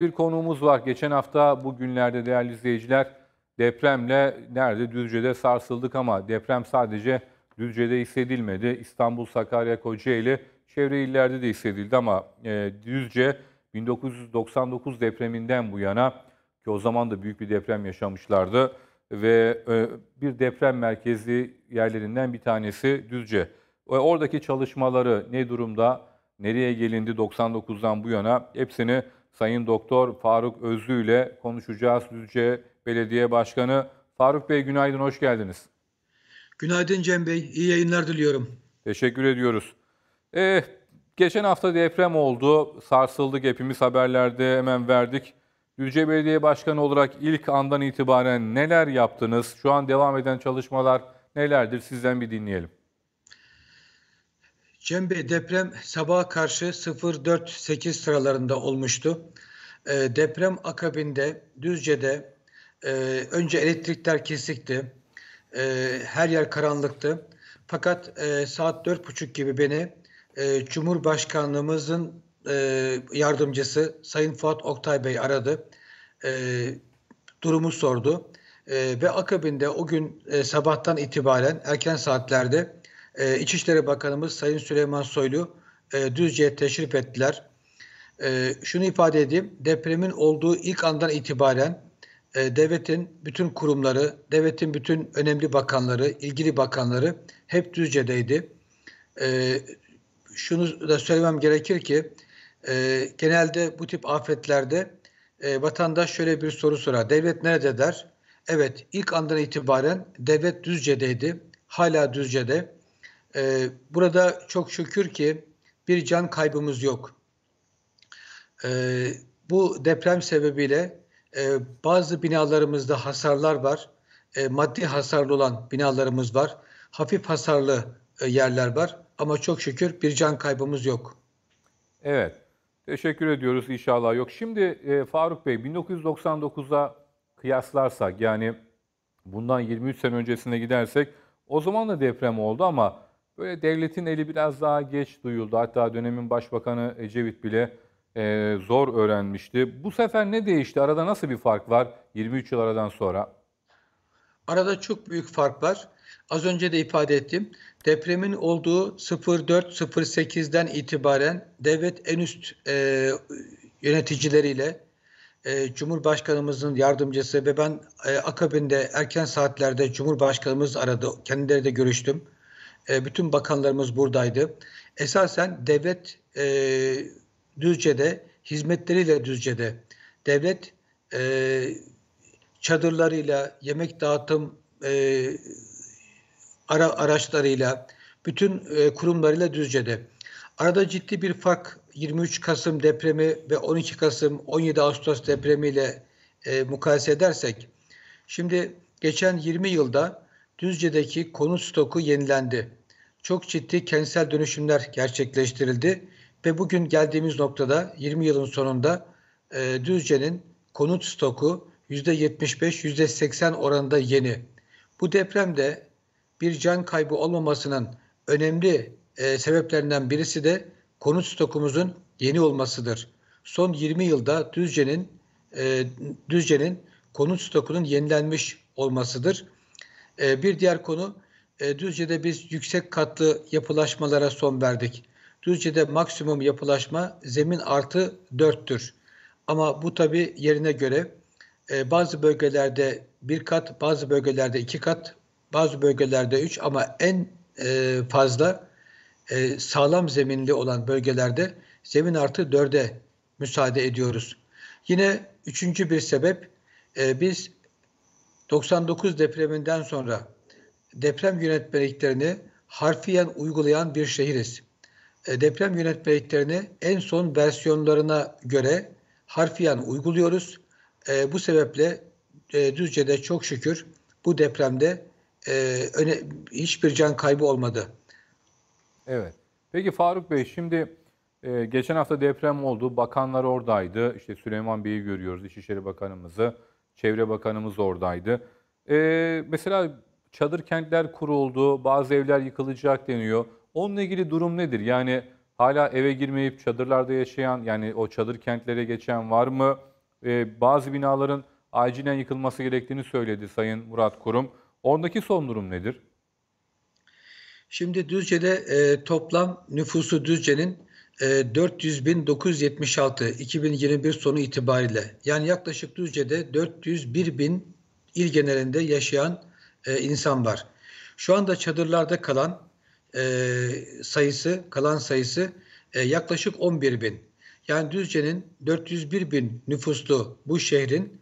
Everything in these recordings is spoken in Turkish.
bir konuğumuz var. Geçen hafta bu günlerde değerli izleyiciler depremle nerede Düzce'de sarsıldık ama deprem sadece Düzce'de hissedilmedi. İstanbul, Sakarya, Kocaeli çevre illerde de hissedildi ama e, Düzce 1999 depreminden bu yana ki o zaman da büyük bir deprem yaşamışlardı ve e, bir deprem merkezi yerlerinden bir tanesi Düzce. E, oradaki çalışmaları ne durumda, nereye gelindi 99'dan bu yana hepsini Sayın Doktor Faruk Özlü ile konuşacağız. Düzce Belediye Başkanı Faruk Bey günaydın, hoş geldiniz. Günaydın Cem Bey, iyi yayınlar diliyorum. Teşekkür ediyoruz. Ee, geçen hafta deprem oldu, sarsıldık hepimiz haberlerde hemen verdik. Düzce Belediye Başkanı olarak ilk andan itibaren neler yaptınız? Şu an devam eden çalışmalar nelerdir? Sizden bir dinleyelim. Cembe deprem sabaha karşı 04.08 8 sıralarında olmuştu. E, deprem akabinde Düzce'de e, önce elektrikler kesikti. E, her yer karanlıktı. Fakat e, saat 4.30 gibi beni e, Cumhurbaşkanlığımızın e, yardımcısı Sayın Fuat Oktay Bey aradı. E, durumu sordu. E, ve akabinde o gün e, sabahtan itibaren erken saatlerde ee, İçişleri Bakanımız Sayın Süleyman Soylu e, Düzce'ye teşrif ettiler. Ee, şunu ifade edeyim, depremin olduğu ilk andan itibaren e, devletin bütün kurumları, devletin bütün önemli bakanları, ilgili bakanları hep Düzce'deydi. E, şunu da söylemem gerekir ki, e, genelde bu tip afetlerde e, vatandaş şöyle bir soru sorar. Devlet nerede der? Evet ilk andan itibaren devlet Düzce'deydi. Hala Düzce'de. E, burada çok şükür ki bir can kaybımız yok. E, bu deprem sebebiyle e, bazı binalarımızda hasarlar var. E, maddi hasarlı olan binalarımız var. Hafif hasarlı e, yerler var. Ama çok şükür bir can kaybımız yok. Evet. Teşekkür ediyoruz inşallah yok. Şimdi e, Faruk Bey 1999'a kıyaslarsak yani bundan 23 sene öncesine gidersek o zaman da deprem oldu ama Böyle devletin eli biraz daha geç duyuldu. Hatta dönemin başbakanı Ecevit bile e, zor öğrenmişti. Bu sefer ne değişti? Arada nasıl bir fark var 23 yıl aradan sonra? Arada çok büyük fark var. Az önce de ifade ettim. Depremin olduğu 0.40.8'den itibaren devlet en üst e, yöneticileriyle e, Cumhurbaşkanımızın yardımcısı ve ben e, akabinde erken saatlerde Cumhurbaşkanımız aradı. Kendileri de görüştüm. E, bütün bakanlarımız buradaydı. Esasen devlet e, Düzce'de hizmetleriyle Düzce'de devlet e, çadırlarıyla, yemek dağıtım e, ara, araçlarıyla, bütün e, kurumlarıyla Düzce'de. Arada ciddi bir fark 23 Kasım depremi ve 12 Kasım 17 Ağustos depremiyle e, mukayese edersek, şimdi geçen 20 yılda Düzce'deki konut stoku yenilendi çok ciddi kentsel dönüşümler gerçekleştirildi ve bugün geldiğimiz noktada 20 yılın sonunda e, Düzce'nin konut stoku %75-%80 oranında yeni. Bu depremde bir can kaybı olmamasının önemli e, sebeplerinden birisi de konut stokumuzun yeni olmasıdır. Son 20 yılda Düzce'nin e, Düzce'nin konut stokunun yenilenmiş olmasıdır. E, bir diğer konu e, Düzce'de biz yüksek katlı yapılaşmalara son verdik. Düzce'de maksimum yapılaşma zemin artı 4'tür. Ama bu tabi yerine göre e, bazı bölgelerde bir kat, bazı bölgelerde iki kat, bazı bölgelerde üç ama en e, fazla sağlam zeminli olan bölgelerde zemin artı dörde müsaade ediyoruz. Yine üçüncü bir sebep biz 99 depreminden sonra deprem yönetmeliklerini harfiyen uygulayan bir şehiriz. E, deprem yönetmeliklerini en son versiyonlarına göre harfiyen uyguluyoruz. E, bu sebeple e, Düzce'de çok şükür bu depremde e, öne, hiçbir can kaybı olmadı. Evet. Peki Faruk Bey şimdi geçen hafta deprem oldu. Bakanlar oradaydı. İşte Süleyman Bey'i görüyoruz. İçişleri Bakanımızı. Çevre Bakanımız oradaydı. E, mesela çadır kentler kuruldu, bazı evler yıkılacak deniyor. Onunla ilgili durum nedir? Yani hala eve girmeyip çadırlarda yaşayan, yani o çadır kentlere geçen var mı? Ee, bazı binaların acilen yıkılması gerektiğini söyledi Sayın Murat Kurum. Oradaki son durum nedir? Şimdi Düzce'de e, toplam nüfusu Düzce'nin e, 400.976 2021 sonu itibariyle yani yaklaşık Düzce'de 401 bin il genelinde yaşayan e, insan var. Şu anda çadırlarda kalan e, sayısı, kalan sayısı e, yaklaşık 11 bin. Yani Düzce'nin 401 bin nüfuslu bu şehrin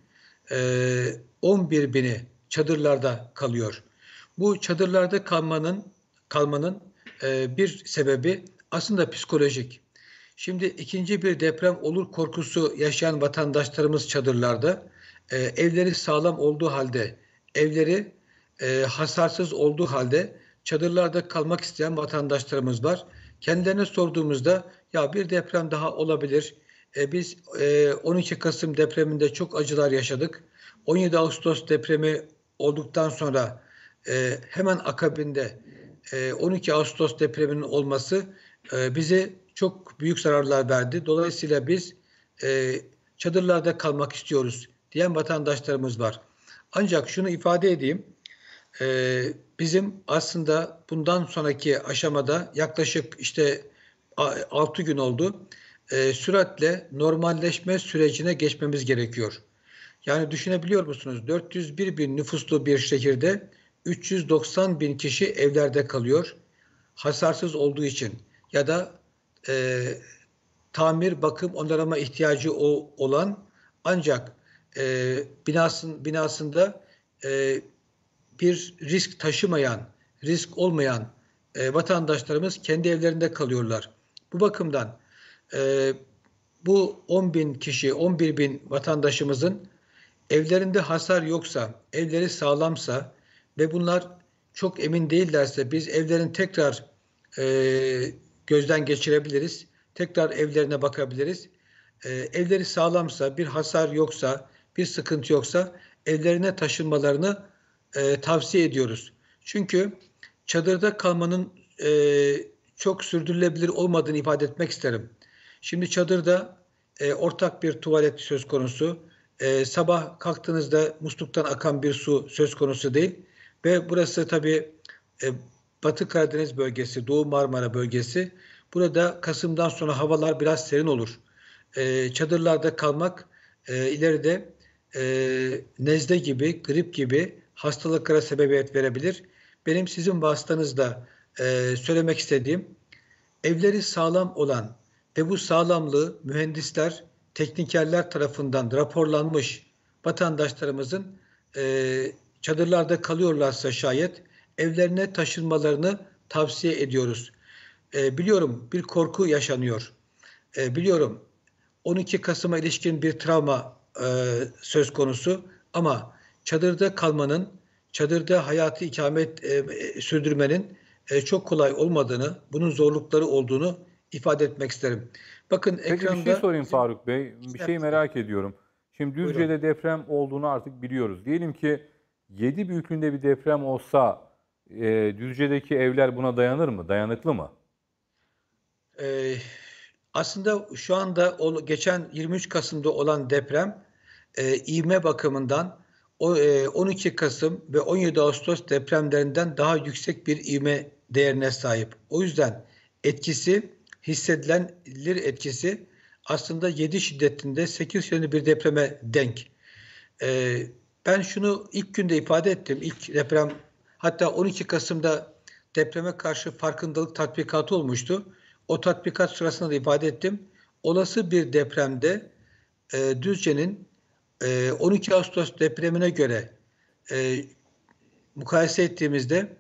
e, 11 bini çadırlarda kalıyor. Bu çadırlarda kalmanın kalmanın e, bir sebebi aslında psikolojik. Şimdi ikinci bir deprem olur korkusu yaşayan vatandaşlarımız çadırlarda e, evleri sağlam olduğu halde evleri e, hasarsız olduğu halde çadırlarda kalmak isteyen vatandaşlarımız var. Kendilerine sorduğumuzda ya bir deprem daha olabilir. E, biz e, 12 Kasım depreminde çok acılar yaşadık. 17 Ağustos depremi olduktan sonra e, hemen akabinde e, 12 Ağustos depreminin olması e, bize çok büyük zararlar verdi. Dolayısıyla biz e, çadırlarda kalmak istiyoruz diyen vatandaşlarımız var. Ancak şunu ifade edeyim e, bizim aslında bundan sonraki aşamada yaklaşık işte 6 gün oldu. E, süratle normalleşme sürecine geçmemiz gerekiyor. Yani düşünebiliyor musunuz? 401 bin nüfuslu bir şehirde 390 bin kişi evlerde kalıyor. Hasarsız olduğu için ya da e, tamir, bakım, onarama ihtiyacı o, olan ancak e, binasın, binasında e, bir risk taşımayan, risk olmayan e, vatandaşlarımız kendi evlerinde kalıyorlar. Bu bakımdan e, bu 10 bin kişi, 11 bin vatandaşımızın evlerinde hasar yoksa, evleri sağlamsa ve bunlar çok emin değillerse biz evlerin tekrar e, gözden geçirebiliriz. Tekrar evlerine bakabiliriz. E, evleri sağlamsa, bir hasar yoksa, bir sıkıntı yoksa evlerine taşınmalarını e, tavsiye ediyoruz. Çünkü çadırda kalmanın e, çok sürdürülebilir olmadığını ifade etmek isterim. Şimdi çadırda e, ortak bir tuvalet söz konusu. E, sabah kalktığınızda musluktan akan bir su söz konusu değil. Ve burası tabii e, Batı Karadeniz bölgesi, Doğu Marmara bölgesi. Burada Kasım'dan sonra havalar biraz serin olur. E, çadırlarda kalmak e, ileride e, nezle gibi, grip gibi hastalıklara sebebiyet verebilir. Benim sizin vasıtanızda e, söylemek istediğim evleri sağlam olan ve bu sağlamlığı mühendisler, teknikerler tarafından raporlanmış vatandaşlarımızın e, çadırlarda kalıyorlarsa şayet evlerine taşınmalarını tavsiye ediyoruz. E, biliyorum bir korku yaşanıyor. E, biliyorum 12 Kasım'a ilişkin bir travma e, söz konusu ama çadırda kalmanın, çadırda hayatı ikamet e, e, sürdürmenin e, çok kolay olmadığını, bunun zorlukları olduğunu ifade etmek isterim. Bakın Peki ekranda... bir şey sorayım Faruk Bey. Bir şey merak ediyorum. Şimdi Düzce'de Buyurun. deprem olduğunu artık biliyoruz. Diyelim ki 7 büyüklüğünde bir deprem olsa e, Düzce'deki evler buna dayanır mı? Dayanıklı mı? E, aslında şu anda geçen 23 Kasım'da olan deprem e, ivme bakımından 12 e, Kasım ve 17 Ağustos depremlerinden daha yüksek bir ivme değerine sahip. O yüzden etkisi hissedilenir etkisi aslında 7 şiddetinde 8 yönlü bir depreme denk. E, ben şunu ilk günde ifade ettim. İlk deprem hatta 12 Kasım'da depreme karşı farkındalık tatbikatı olmuştu. O tatbikat sırasında da ifade ettim. Olası bir depremde e, Düzce'nin 12 ee, Ağustos depremine göre e, mukayese ettiğimizde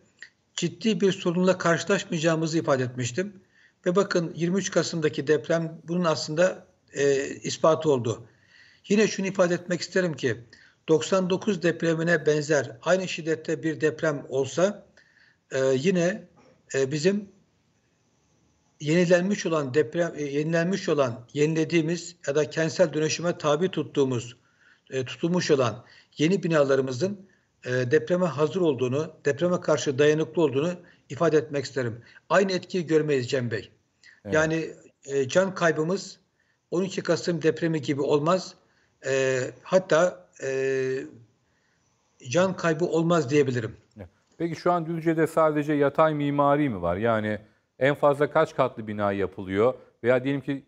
ciddi bir sorunla karşılaşmayacağımızı ifade etmiştim. Ve bakın 23 Kasım'daki deprem bunun aslında e, ispatı oldu. Yine şunu ifade etmek isterim ki 99 depremine benzer aynı şiddette bir deprem olsa e, yine e, bizim yenilenmiş olan deprem e, yenilenmiş olan yenilediğimiz ya da kentsel dönüşüme tabi tuttuğumuz e, tutulmuş olan yeni binalarımızın e, depreme hazır olduğunu, depreme karşı dayanıklı olduğunu ifade etmek isterim. Aynı etkiyi görmeyiz Cem Bey. Evet. Yani e, can kaybımız 12 Kasım depremi gibi olmaz. E, hatta can kaybı olmaz diyebilirim. Peki şu an Düzce'de sadece yatay mimari mi var? Yani en fazla kaç katlı bina yapılıyor? Veya diyelim ki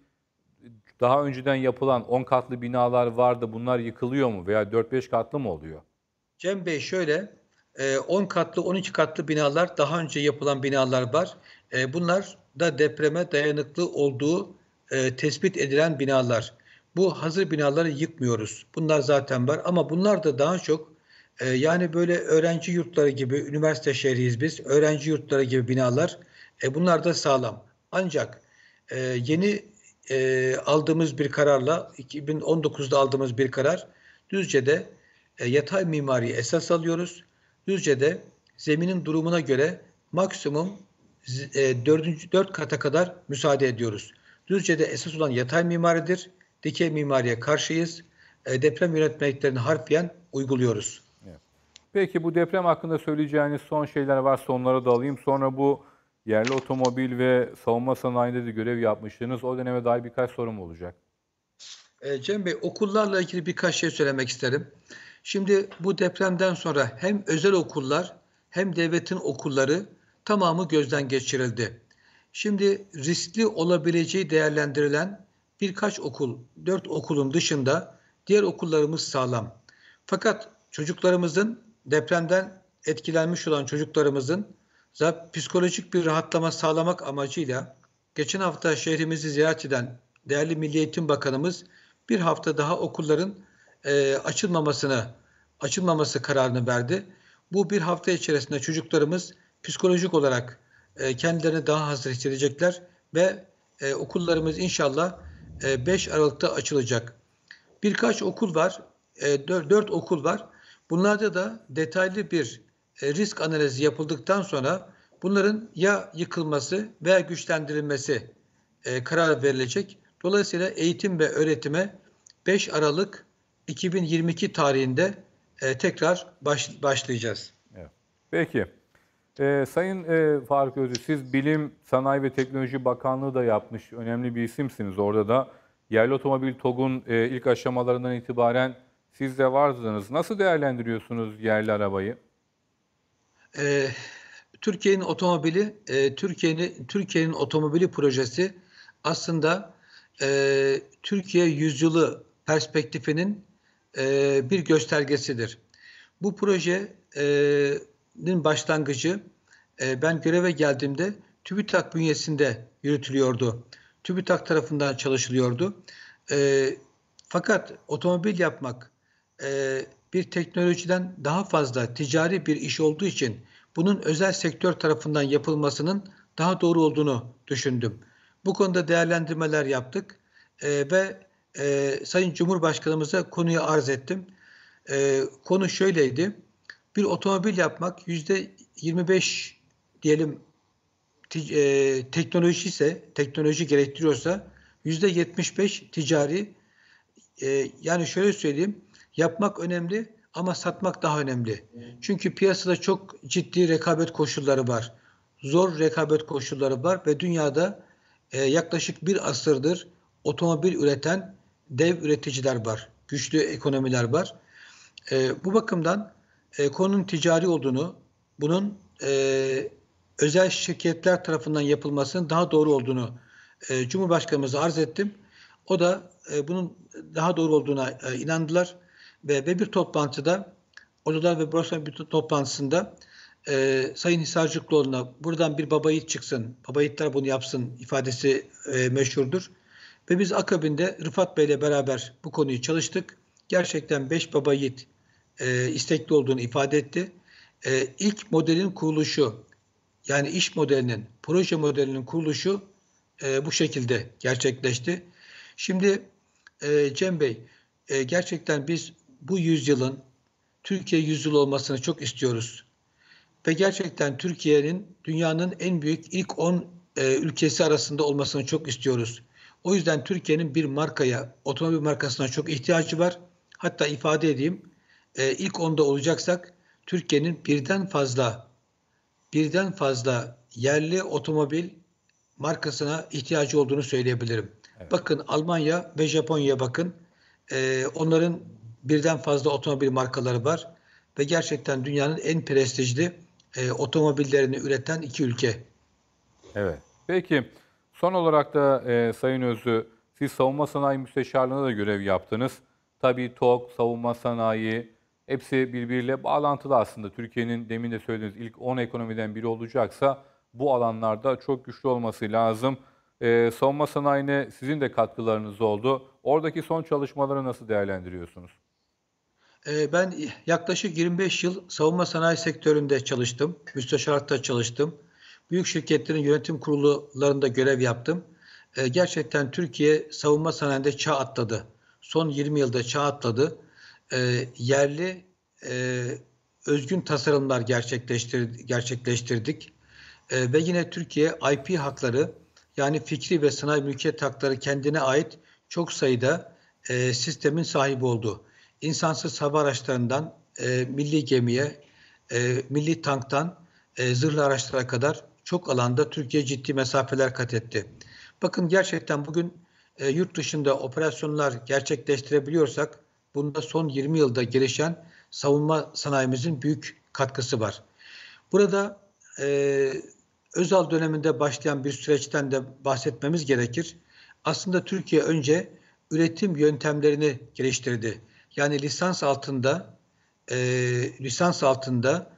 daha önceden yapılan 10 katlı binalar vardı bunlar yıkılıyor mu veya 4-5 katlı mı oluyor? Cem Bey şöyle 10 e, katlı 12 katlı binalar daha önce yapılan binalar var. E, bunlar da depreme dayanıklı olduğu e, tespit edilen binalar. Bu hazır binaları yıkmıyoruz. Bunlar zaten var ama bunlar da daha çok yani böyle öğrenci yurtları gibi üniversite şehriyiz biz. Öğrenci yurtları gibi binalar. Bunlar da sağlam. Ancak yeni e, aldığımız bir kararla 2019'da aldığımız bir karar Düzce'de e, yatay mimariyi esas alıyoruz. Düzce'de zeminin durumuna göre maksimum e, 4. 4 kata kadar müsaade ediyoruz. Düzce'de esas olan yatay mimaridir. Dikey mimariye karşıyız. E, deprem yönetmeliklerini harfiyen uyguluyoruz. Peki bu deprem hakkında söyleyeceğiniz son şeyler varsa onlara da alayım. Sonra bu Yerli otomobil ve savunma sanayinde de görev yapmıştınız. O döneme dair birkaç sorum olacak. E, Cem Bey okullarla ilgili birkaç şey söylemek isterim. Şimdi bu depremden sonra hem özel okullar hem devletin okulları tamamı gözden geçirildi. Şimdi riskli olabileceği değerlendirilen birkaç okul, dört okulun dışında diğer okullarımız sağlam. Fakat çocuklarımızın depremden etkilenmiş olan çocuklarımızın psikolojik bir rahatlama sağlamak amacıyla geçen hafta şehrimizi ziyaret eden değerli Milli Eğitim Bakanımız bir hafta daha okulların e, açılmamasını açılmaması kararını verdi. Bu bir hafta içerisinde çocuklarımız psikolojik olarak e, kendilerini daha hazır hissedecekler ve e, okullarımız inşallah e, 5 Aralık'ta açılacak. Birkaç okul var, e, 4, 4 okul var. Bunlarda da detaylı bir e, risk analizi yapıldıktan sonra bunların ya yıkılması veya güçlendirilmesi e, karar verilecek. Dolayısıyla eğitim ve öğretime 5 Aralık 2022 tarihinde e, tekrar başlayacağız. Peki. Ee, Sayın e, Faruk Özü, siz Bilim, Sanayi ve Teknoloji Bakanlığı da yapmış önemli bir isimsiniz. Orada da yerli otomobil TOG'un e, ilk aşamalarından itibaren siz de vardınız. Nasıl değerlendiriyorsunuz yerli arabayı? Ee, Türkiye'nin otomobili e, Türkiye'nin Türkiye'nin otomobili projesi aslında e, Türkiye yüzyılı perspektifinin e, bir göstergesidir. Bu projenin başlangıcı e, ben göreve geldiğimde TÜBİTAK bünyesinde yürütülüyordu. TÜBİTAK tarafından çalışılıyordu. E, fakat otomobil yapmak e, bir teknolojiden daha fazla ticari bir iş olduğu için bunun özel sektör tarafından yapılmasının daha doğru olduğunu düşündüm. Bu konuda değerlendirmeler yaptık e, ve e, Sayın Cumhurbaşkanımıza konuyu arz ettim. E, konu şöyleydi. Bir otomobil yapmak yüzde 25 diyelim e, teknoloji ise teknoloji gerektiriyorsa yüzde 75 ticari e, yani şöyle söyleyeyim Yapmak önemli ama satmak daha önemli. Çünkü piyasada çok ciddi rekabet koşulları var. Zor rekabet koşulları var ve dünyada e, yaklaşık bir asırdır otomobil üreten dev üreticiler var. Güçlü ekonomiler var. E, bu bakımdan e, konunun ticari olduğunu, bunun e, özel şirketler tarafından yapılmasının daha doğru olduğunu e, Cumhurbaşkanımıza arz ettim. O da e, bunun daha doğru olduğuna e, inandılar ve, ve bir toplantıda Odalar ve Borsa bir toplantısında e, Sayın Hisarcıklıoğlu'na buradan bir baba yiğit çıksın, baba yiğitler bunu yapsın ifadesi e, meşhurdur. Ve biz akabinde Rıfat Bey'le beraber bu konuyu çalıştık. Gerçekten beş baba yiğit e, istekli olduğunu ifade etti. E, ilk modelin kuruluşu yani iş modelinin, proje modelinin kuruluşu e, bu şekilde gerçekleşti. Şimdi e, Cem Bey, e, gerçekten biz bu yüzyılın Türkiye yüzyıl olmasını çok istiyoruz. Ve gerçekten Türkiye'nin dünyanın en büyük ilk 10 e, ülkesi arasında olmasını çok istiyoruz. O yüzden Türkiye'nin bir markaya, otomobil markasına çok ihtiyacı var. Hatta ifade edeyim, e, ilk onda olacaksak Türkiye'nin birden fazla birden fazla yerli otomobil markasına ihtiyacı olduğunu söyleyebilirim. Evet. Bakın Almanya ve Japonya bakın. E, onların birden fazla otomobil markaları var ve gerçekten dünyanın en prestijli e, otomobillerini üreten iki ülke. Evet. Peki son olarak da e, Sayın Özü, siz savunma sanayi müsteşarlığına da görev yaptınız. Tabii TOG, savunma sanayi hepsi birbiriyle bağlantılı aslında. Türkiye'nin demin de söylediğiniz ilk 10 ekonomiden biri olacaksa bu alanlarda çok güçlü olması lazım. E, savunma sanayine sizin de katkılarınız oldu. Oradaki son çalışmaları nasıl değerlendiriyorsunuz? Ee, ben yaklaşık 25 yıl savunma sanayi sektöründe çalıştım. Müsteşarlıkta çalıştım. Büyük şirketlerin yönetim kurullarında görev yaptım. Ee, gerçekten Türkiye savunma sanayinde çağ atladı. Son 20 yılda çağ atladı. Ee, yerli e, özgün tasarımlar gerçekleştirdik. Ve yine Türkiye IP hakları yani fikri ve sanayi mülkiyet hakları kendine ait çok sayıda e, sistemin sahibi oldu insansız hava araçlarından e, milli gemiye, e, milli tanktan e, zırhlı araçlara kadar çok alanda Türkiye ciddi mesafeler kat etti. Bakın gerçekten bugün e, yurt dışında operasyonlar gerçekleştirebiliyorsak bunda son 20 yılda gelişen savunma sanayimizin büyük katkısı var. Burada e, Özal döneminde başlayan bir süreçten de bahsetmemiz gerekir. Aslında Türkiye önce üretim yöntemlerini geliştirdi yani lisans altında e, lisans altında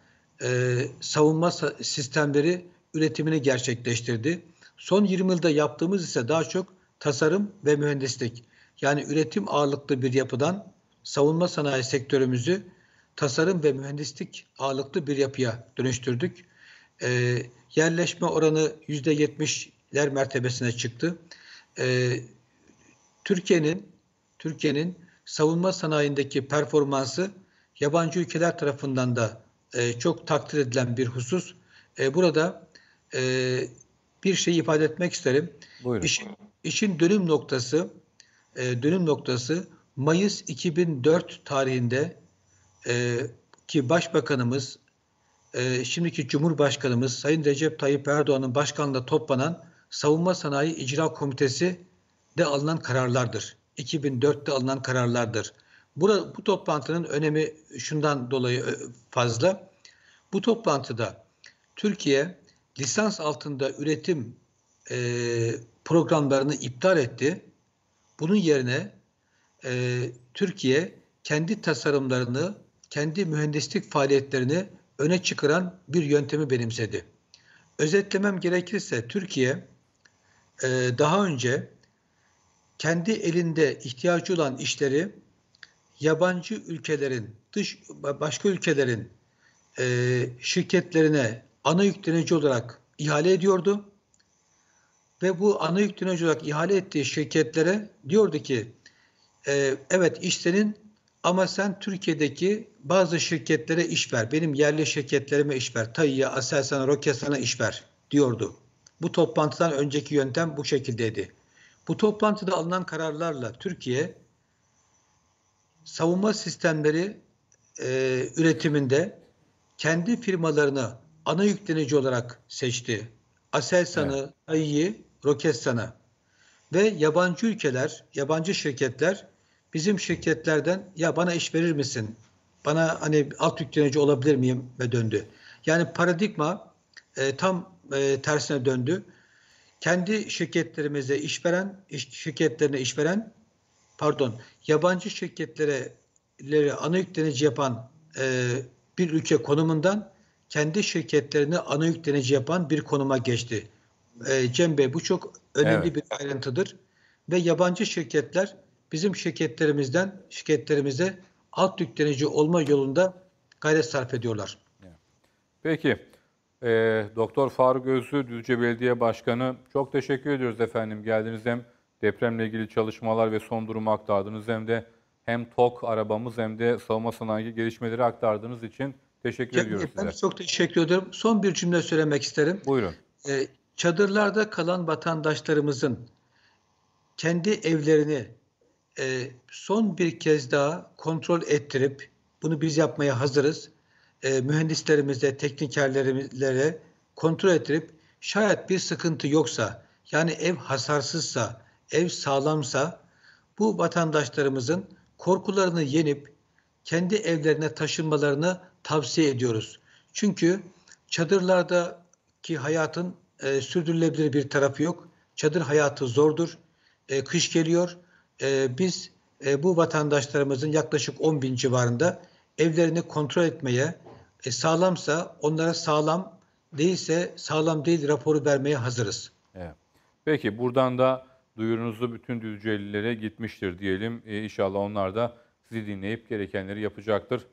e, savunma sistemleri üretimini gerçekleştirdi. Son 20 yılda yaptığımız ise daha çok tasarım ve mühendislik. Yani üretim ağırlıklı bir yapıdan savunma sanayi sektörümüzü tasarım ve mühendislik ağırlıklı bir yapıya dönüştürdük. E, yerleşme oranı %70'ler mertebesine çıktı. E, Türkiye'nin Türkiye'nin savunma sanayindeki performansı yabancı ülkeler tarafından da e, çok takdir edilen bir husus. E, burada e, bir şey ifade etmek isterim. Buyurun. İşin, dönüm noktası e, dönüm noktası Mayıs 2004 tarihinde e, ki Başbakanımız e, şimdiki Cumhurbaşkanımız Sayın Recep Tayyip Erdoğan'ın başkanlığında toplanan Savunma Sanayi İcra Komitesi de alınan kararlardır. 2004'te alınan kararlardır. Burada, bu toplantının önemi şundan dolayı e, fazla. Bu toplantıda Türkiye lisans altında üretim e, programlarını iptal etti. Bunun yerine e, Türkiye kendi tasarımlarını, kendi mühendislik faaliyetlerini öne çıkaran bir yöntemi benimsedi. Özetlemem gerekirse Türkiye e, daha önce kendi elinde ihtiyacı olan işleri yabancı ülkelerin, dış başka ülkelerin e, şirketlerine ana yüklenici olarak ihale ediyordu. Ve bu ana yüklenici olarak ihale ettiği şirketlere diyordu ki e, evet iş senin ama sen Türkiye'deki bazı şirketlere iş ver. Benim yerli şirketlerime iş ver. Tayyip'e, Aselsan'a, Roketsan'a iş ver diyordu. Bu toplantıdan önceki yöntem bu şekildeydi. Bu toplantıda alınan kararlarla Türkiye savunma sistemleri e, üretiminde kendi firmalarını ana yüklenici olarak seçti. Aselsan'ı, evet. Aİ'yi, Roketsan'ı ve yabancı ülkeler, yabancı şirketler bizim şirketlerden ya bana iş verir misin? Bana hani alt yüklenici olabilir miyim? ve döndü. Yani paradigma e, tam e, tersine döndü kendi şirketlerimize işveren, iş, şirketlerine işveren, pardon, yabancı şirketlere ana yüklenici yapan e, bir ülke konumundan kendi şirketlerini ana yüklenici yapan bir konuma geçti. E, Cem Bey bu çok önemli evet. bir ayrıntıdır ve yabancı şirketler bizim şirketlerimizden şirketlerimize alt yüklenici olma yolunda gayret sarf ediyorlar. Peki. E, Doktor Faruk Özlü, Düzce Belediye Başkanı çok teşekkür ediyoruz efendim. Geldiniz hem depremle ilgili çalışmalar ve son durumu aktardınız hem de hem TOK arabamız hem de savunma sanayi gelişmeleri aktardığınız için teşekkür Cem, ediyoruz efendim, size. Çok teşekkür ederim. Son bir cümle söylemek isterim. Buyurun. E, çadırlarda kalan vatandaşlarımızın kendi evlerini e, son bir kez daha kontrol ettirip bunu biz yapmaya hazırız e, mühendislerimize, teknikerlerimize kontrol ettirip şayet bir sıkıntı yoksa yani ev hasarsızsa, ev sağlamsa bu vatandaşlarımızın korkularını yenip kendi evlerine taşınmalarını tavsiye ediyoruz. Çünkü çadırlardaki hayatın e, sürdürülebilir bir tarafı yok. Çadır hayatı zordur. E, kış geliyor. E, biz e, bu vatandaşlarımızın yaklaşık 10 bin civarında evlerini kontrol etmeye, e, sağlamsa onlara sağlam değilse sağlam değil raporu vermeye hazırız. Evet. Peki buradan da duyurunuzu bütün Düzcelilere gitmiştir diyelim. E, inşallah onlar da sizi dinleyip gerekenleri yapacaktır.